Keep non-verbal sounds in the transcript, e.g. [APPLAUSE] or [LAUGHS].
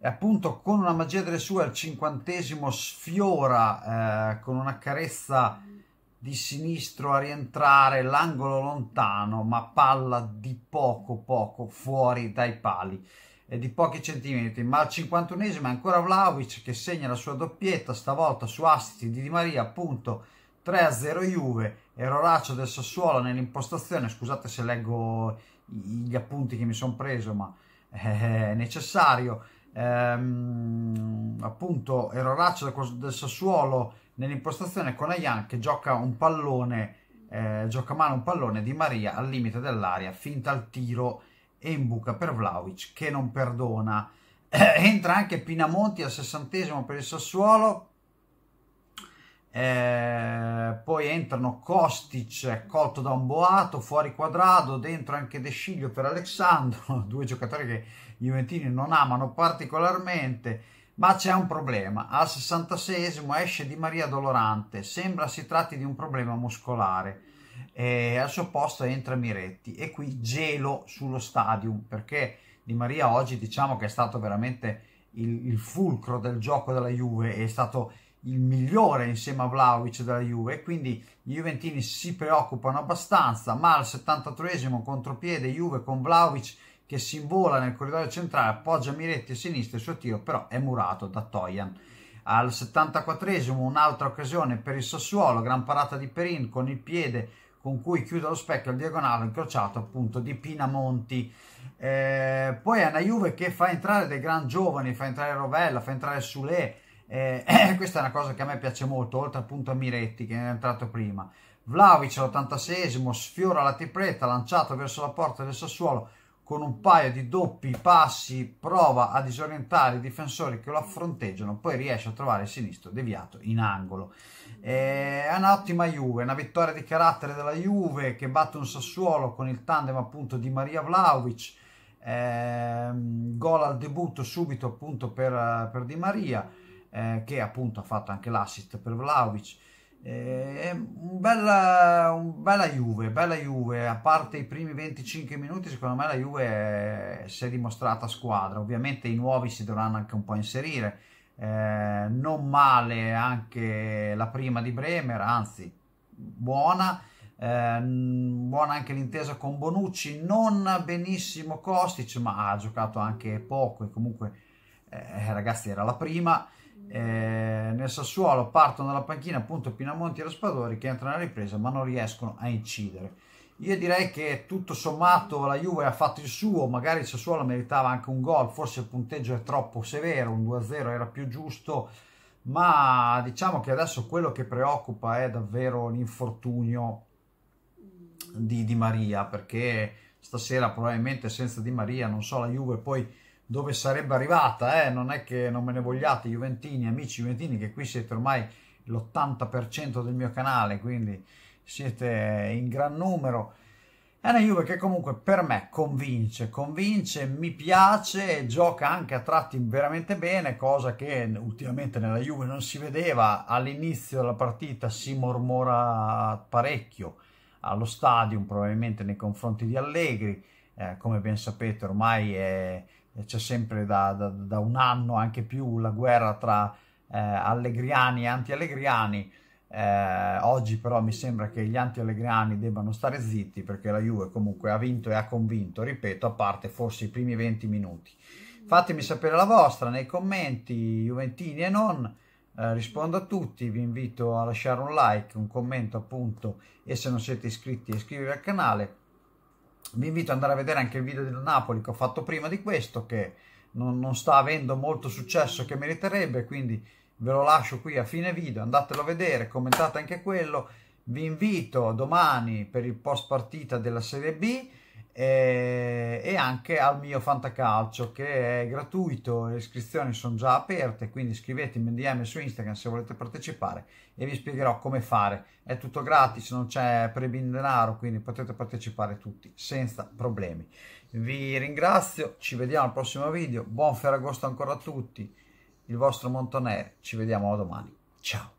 e appunto con una magia delle sue al cinquantesimo sfiora eh, con una carezza di sinistro a rientrare l'angolo lontano ma palla di poco poco fuori dai pali e di pochi centimetri ma al cinquantunesimo è ancora Vlaovic che segna la sua doppietta stavolta su assist di Di Maria appunto 3 a 0 Juve erroraccio del Sassuolo nell'impostazione scusate se leggo gli appunti che mi sono preso ma eh, è necessario ehm, appunto erroraccio del, del Sassuolo nell'impostazione con Ayan che gioca un pallone, eh, gioca male un pallone di Maria al limite dell'aria, finta al tiro e in buca per Vlaovic che non perdona. [CLEARS THROAT] Entra anche Pinamonti al sessantesimo per il Sassuolo eh, poi entrano Kostic colto da un boato, fuori quadrato, dentro anche De Sciglio per Alessandro, [LAUGHS] due giocatori che i Juventini non amano particolarmente. Ma c'è un problema. Al 66esimo esce Di Maria Dolorante. Sembra si tratti di un problema muscolare. E eh, al suo posto entra Miretti. E qui gelo sullo stadium perché Di Maria oggi diciamo che è stato veramente il, il fulcro del gioco della Juve. È stato il migliore insieme a Vlaovic della Juve, quindi i Juventini si preoccupano abbastanza, ma al 73esimo contropiede Juve con Vlaovic che si invola nel corridoio centrale, appoggia Miretti a sinistra, il suo tiro però è murato da Toyan. Al 74esimo un'altra occasione per il Sassuolo, gran parata di Perin con il piede con cui chiude lo specchio al diagonale incrociato appunto di Pinamonti. Eh, poi è una Juve che fa entrare dei gran giovani, fa entrare Rovella, fa entrare Sule, eh, [CLEARS THROAT] questa è una cosa che a me piace molto, oltre appunto a Miretti che è entrato prima. Vlaovic all'86esimo sfiora la tipretta lanciata verso la porta del Sassuolo con un paio di doppi passi prova a disorientare i difensori che lo affronteggiano, poi riesce a trovare il sinistro deviato in angolo. Eh, è un'ottima Juve, una vittoria di carattere della Juve che batte un Sassuolo con il tandem appunto di Maria Vlaovic, eh, gol al debutto subito appunto per, per Di Maria eh, che appunto ha fatto anche l'assist per Vlaovic. Eh, un bella, un bella Juve, bella Juve, a parte i primi 25 minuti secondo me la Juve eh, si è dimostrata squadra, ovviamente i nuovi si dovranno anche un po' inserire, eh, non male anche la prima di Bremer, anzi buona, eh, buona anche l'intesa con Bonucci, non benissimo Kostic ma ha giocato anche poco e comunque eh, eh, ragazzi era la prima, eh, nel Sassuolo partono dalla panchina appunto Pinamonti e Raspadori che entrano a ripresa ma non riescono a incidere. Io direi che tutto sommato la Juve ha fatto il suo, magari il Sassuolo meritava anche un gol, forse il punteggio è troppo severo, un 2-0 era più giusto, ma diciamo che adesso quello che preoccupa è davvero l'infortunio di Di Maria, perché stasera probabilmente senza Di Maria, non so, la Juve poi dove sarebbe arrivata, eh? non è che non me ne vogliate Juventini, amici Juventini, che qui siete ormai l'80% del mio canale, quindi siete in gran numero. È una Juve che comunque per me convince, convince, mi piace, gioca anche a tratti veramente bene, cosa che ultimamente nella Juve non si vedeva, all'inizio della partita si mormora parecchio allo stadio, probabilmente nei confronti di Allegri, eh, come ben sapete ormai è c'è sempre da, da, da, un anno, anche più, la guerra tra eh, allegriani e anti-allegriani. Eh, oggi però mi sembra che gli anti-allegriani debbano stare zitti perché la Juve comunque ha vinto e ha convinto, ripeto, a parte forse i primi 20 minuti. Fatemi sapere la vostra nei commenti, Juventini e non. Eh, rispondo a tutti, vi invito a lasciare un like, un commento appunto e se non siete iscritti iscrivetevi al canale vi invito ad andare a vedere anche il video del Napoli che ho fatto prima di questo che non, non sta avendo molto successo che meriterebbe quindi ve lo lascio qui a fine video andatelo a vedere commentate anche quello vi invito domani per il post partita della Serie B e, eh, e anche al mio Fantacalcio che è gratuito, le iscrizioni sono già aperte, quindi scrivetemi un DM su Instagram se volete partecipare e vi spiegherò come fare. È tutto gratis, non c'è prebindenaro, quindi potete partecipare tutti senza problemi. Vi ringrazio, ci vediamo al prossimo video, buon Ferragosto ancora a tutti, il vostro Montaner ci vediamo domani, ciao!